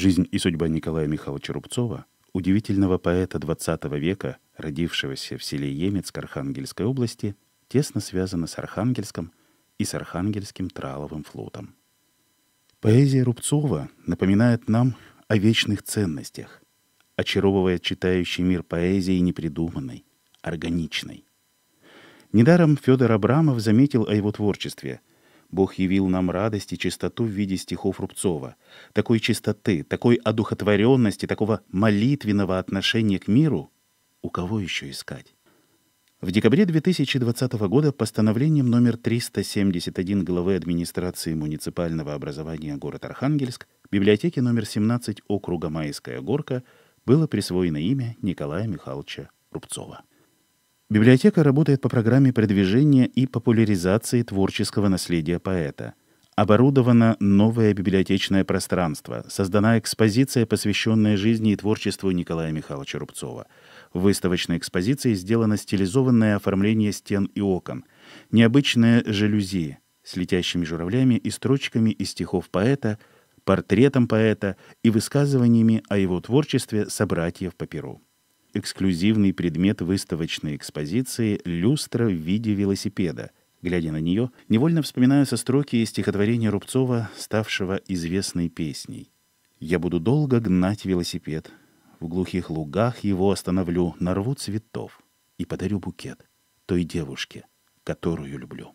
Жизнь и судьба Николая Михайловича Рубцова, удивительного поэта XX века, родившегося в селе Емец Архангельской области, тесно связана с Архангельском и с Архангельским траловым флотом. Поэзия Рубцова напоминает нам о вечных ценностях, очаровывая читающий мир поэзии непридуманной, органичной. Недаром Федор Абрамов заметил о его творчестве – Бог явил нам радость и чистоту в виде стихов Рубцова. Такой чистоты, такой одухотворенности, такого молитвенного отношения к миру у кого еще искать? В декабре 2020 года постановлением номер 371 главы администрации муниципального образования город Архангельск библиотеке номер 17 округа Майская Горка было присвоено имя Николая Михайловича Рубцова. Библиотека работает по программе продвижения и популяризации творческого наследия поэта. Оборудовано новое библиотечное пространство, создана экспозиция, посвященная жизни и творчеству Николая Михайловича Рубцова. В выставочной экспозиции сделано стилизованное оформление стен и окон, необычные жалюзи с летящими журавлями и строчками из стихов поэта, портретом поэта и высказываниями о его творчестве собратьев по перу эксклюзивный предмет выставочной экспозиции «Люстра в виде велосипеда». Глядя на нее, невольно вспоминаются строки из стихотворения Рубцова, ставшего известной песней. «Я буду долго гнать велосипед, в глухих лугах его остановлю, нарву цветов и подарю букет той девушке, которую люблю».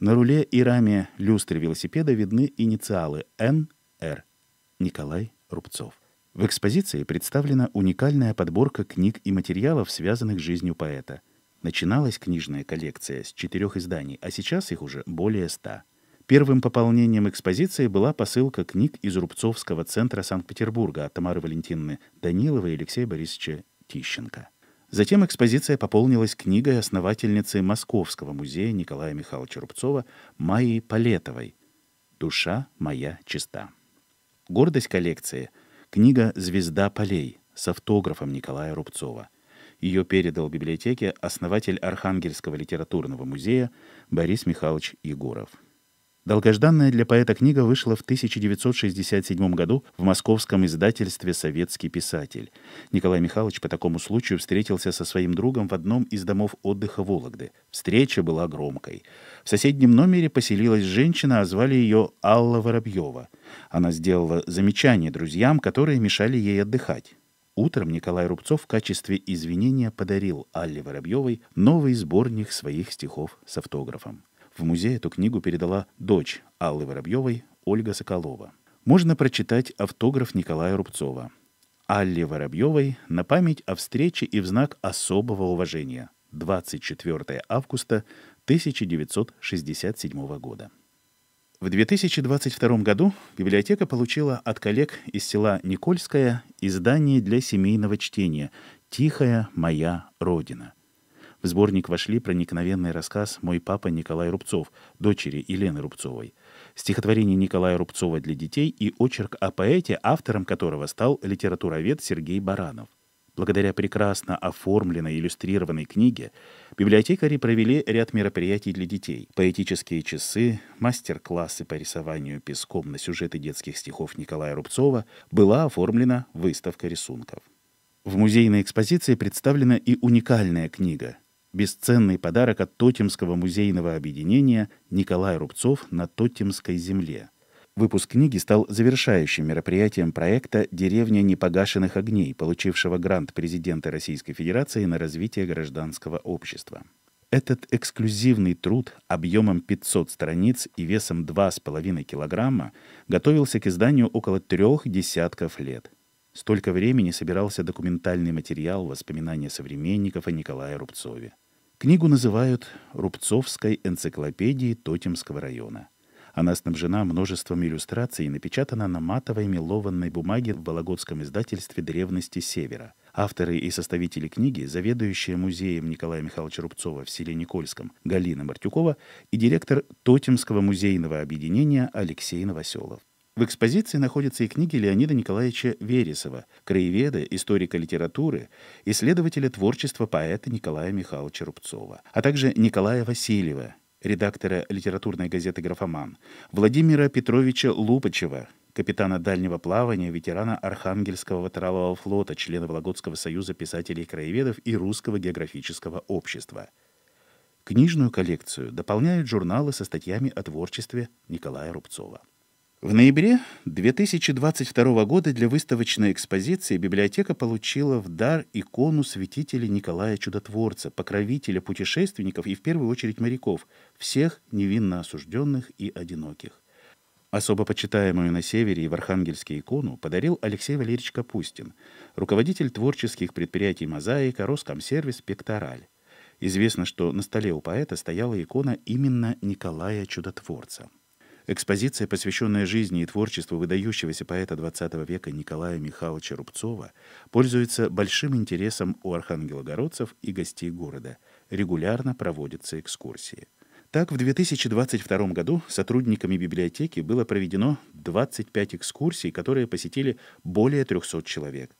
На руле и раме люстры велосипеда видны инициалы Н.Р. Николай Рубцов. В экспозиции представлена уникальная подборка книг и материалов, связанных с жизнью поэта. Начиналась книжная коллекция с четырех изданий, а сейчас их уже более ста. Первым пополнением экспозиции была посылка книг из Рубцовского центра Санкт-Петербурга от Тамары Валентиновны Даниловой и Алексея Борисовича Тищенко. Затем экспозиция пополнилась книгой основательницы Московского музея Николая Михайловича Рубцова Майи Палетовой «Душа моя чиста». Гордость коллекции — Книга «Звезда полей» с автографом Николая Рубцова. Ее передал библиотеке основатель Архангельского литературного музея Борис Михайлович Егоров. Долгожданная для поэта книга вышла в 1967 году в московском издательстве «Советский писатель». Николай Михайлович по такому случаю встретился со своим другом в одном из домов отдыха Вологды. Встреча была громкой. В соседнем номере поселилась женщина, а звали ее Алла Воробьева. Она сделала замечание друзьям, которые мешали ей отдыхать. Утром Николай Рубцов в качестве извинения подарил Алле Воробьевой новый сборник своих стихов с автографом. В музей эту книгу передала дочь Аллы Воробьевой Ольга Соколова. Можно прочитать автограф Николая Рубцова. Алле Воробьевой на память о встрече и в знак особого уважения. 24 августа 1967 года. В 2022 году библиотека получила от коллег из села Никольское издание для семейного чтения «Тихая моя Родина», в сборник вошли проникновенный рассказ «Мой папа Николай Рубцов», дочери Елены Рубцовой, стихотворение Николая Рубцова для детей и очерк о поэте, автором которого стал литературовед Сергей Баранов. Благодаря прекрасно оформленной иллюстрированной книге библиотекари провели ряд мероприятий для детей. Поэтические часы, мастер-классы по рисованию песком на сюжеты детских стихов Николая Рубцова, была оформлена выставка рисунков. В музейной экспозиции представлена и уникальная книга бесценный подарок от Тотемского музейного объединения Николай Рубцов на Тотемской земле. Выпуск книги стал завершающим мероприятием проекта «Деревня непогашенных огней», получившего грант президента Российской Федерации на развитие гражданского общества. Этот эксклюзивный труд объемом 500 страниц и весом 2,5 килограмма готовился к изданию около трех десятков лет. Столько времени собирался документальный материал воспоминания современников о Николае Рубцове. Книгу называют «Рубцовской энциклопедией Тотемского района». Она снабжена множеством иллюстраций и напечатана на матовой мелованной бумаге в Вологодском издательстве «Древности Севера». Авторы и составители книги, заведующая музеем Николая Михайловича Рубцова в селе Никольском Галина Мартюкова и директор Тотемского музейного объединения Алексей Новоселов. В экспозиции находятся и книги Леонида Николаевича Вересова, краеведа, историка литературы, исследователя творчества поэта Николая Михайловича Рубцова, а также Николая Васильева, редактора литературной газеты «Графоман», Владимира Петровича Лупачева, капитана дальнего плавания, ветерана Архангельского ватралового флота, члена Вологодского союза писателей и краеведов и Русского географического общества. Книжную коллекцию дополняют журналы со статьями о творчестве Николая Рубцова. В ноябре 2022 года для выставочной экспозиции библиотека получила в дар икону святителя Николая Чудотворца, покровителя путешественников и в первую очередь моряков, всех невинно осужденных и одиноких. Особо почитаемую на севере и в Архангельске икону подарил Алексей Валерьевич Капустин, руководитель творческих предприятий «Мозаика», «Роскомсервис», «Пектораль». Известно, что на столе у поэта стояла икона именно Николая Чудотворца. Экспозиция, посвященная жизни и творчеству выдающегося поэта XX века Николая Михайловича Рубцова, пользуется большим интересом у архангелогородцев и гостей города. Регулярно проводятся экскурсии. Так, в 2022 году сотрудниками библиотеки было проведено 25 экскурсий, которые посетили более 300 человек.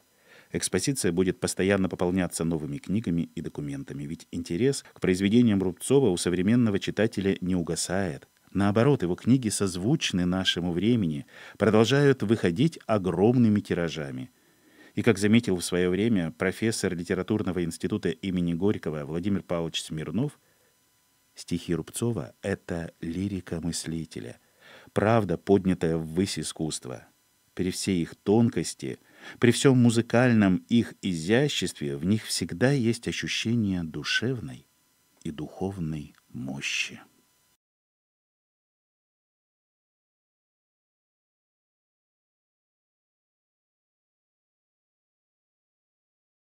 Экспозиция будет постоянно пополняться новыми книгами и документами, ведь интерес к произведениям Рубцова у современного читателя не угасает – Наоборот, его книги созвучны нашему времени, продолжают выходить огромными тиражами. И, как заметил в свое время профессор литературного института имени Горького Владимир Павлович Смирнов, стихи Рубцова — это лирика мыслителя, правда, поднятая ввысь искусства. При всей их тонкости, при всем музыкальном их изяществе в них всегда есть ощущение душевной и духовной мощи.